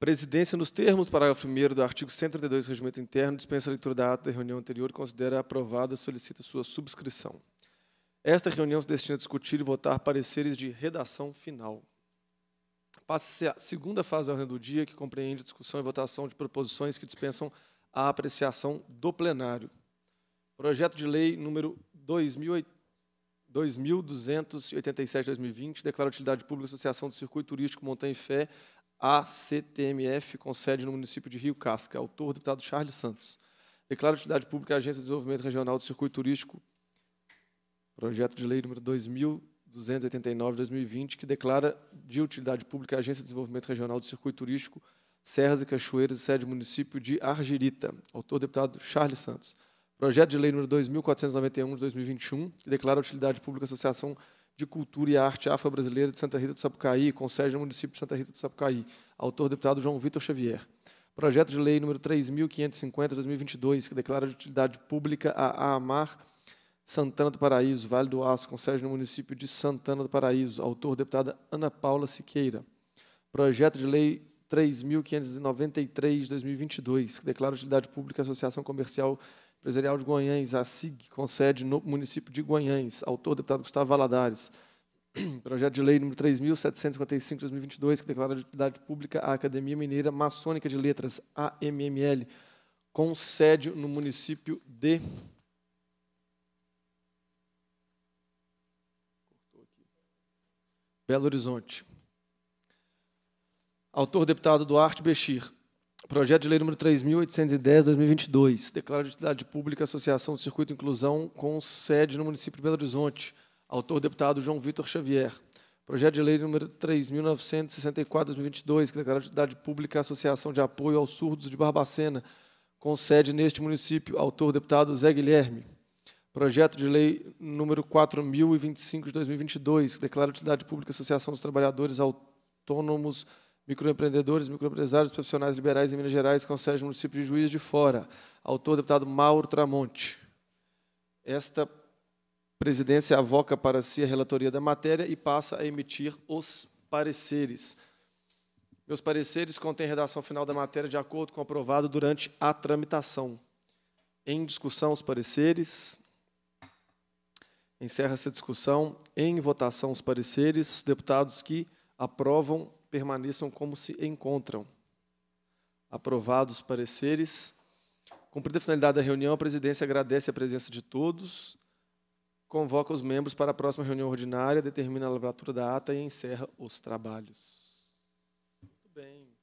Presidência, nos termos do parágrafo 1 do artigo 132 do Regimento Interno, dispensa a leitura da ata da reunião anterior e considera aprovada, solicita sua subscrição. Esta reunião se destina a discutir e votar pareceres de redação final. Passa-se a segunda fase da ordem do dia, que compreende discussão e votação de proposições que dispensam a apreciação do plenário. Projeto de lei número 2287-2020 declara utilidade pública a Associação do Circuito Turístico Montanha e Fé ACTMF, com sede no município de Rio Casca. Autor, deputado Charles Santos. Declara utilidade pública à Agência de Desenvolvimento Regional do Circuito Turístico, projeto de lei número 2289 2020, que declara de utilidade pública à Agência de Desenvolvimento Regional do Circuito Turístico, Serras e Cachoeiras, sede município de Argirita. Autor, deputado Charles Santos. Projeto de lei número 2491 de 2021, que declara utilidade pública à Associação de Cultura e Arte Afro-Brasileira de Santa Rita do Sapucaí, com sede no município de Santa Rita do Sapucaí. Autor, deputado João Vitor Xavier. Projeto de Lei número 3.550, 2022, que declara de utilidade pública a Amar Santana do Paraíso, Vale do Aço, com sede no município de Santana do Paraíso. Autor, deputada Ana Paula Siqueira. Projeto de Lei 3.593, 2022, que declara de utilidade pública a Associação Comercial Empresarial de Goiânia, a SIG, com sede no município de Goiânia. Autor, deputado Gustavo Valadares. Projeto de lei número 3.755, 2022, que declara de utilidade pública a Academia Mineira Maçônica de Letras, AMML, com sede no município de Belo Horizonte. Autor deputado Duarte Bechir. Projeto de Lei número 3.810-2022, declara de utilidade pública Associação do Circuito Inclusão com sede no município de Belo Horizonte. Autor, deputado João Vitor Xavier. Projeto de Lei número 3.964-2022, que declara de utilidade pública Associação de Apoio aos Surdos de Barbacena, com sede neste município. Autor, deputado Zé Guilherme. Projeto de Lei número 4.025 de 2022, que declara de utilidade pública Associação dos Trabalhadores Autônomos microempreendedores, microempresários, profissionais liberais em Minas Gerais, conselho municipal de Juiz de Fora. Autor, deputado Mauro Tramonte. Esta presidência avoca para si a relatoria da matéria e passa a emitir os pareceres. Meus pareceres contêm redação final da matéria de acordo com o aprovado durante a tramitação. Em discussão, os pareceres. Encerra-se a discussão. Em votação, os pareceres. Os deputados que aprovam permaneçam como se encontram. Aprovados os pareceres. Cumprida a finalidade da reunião, a presidência agradece a presença de todos, convoca os membros para a próxima reunião ordinária, determina a lavratura da ata e encerra os trabalhos. Muito bem.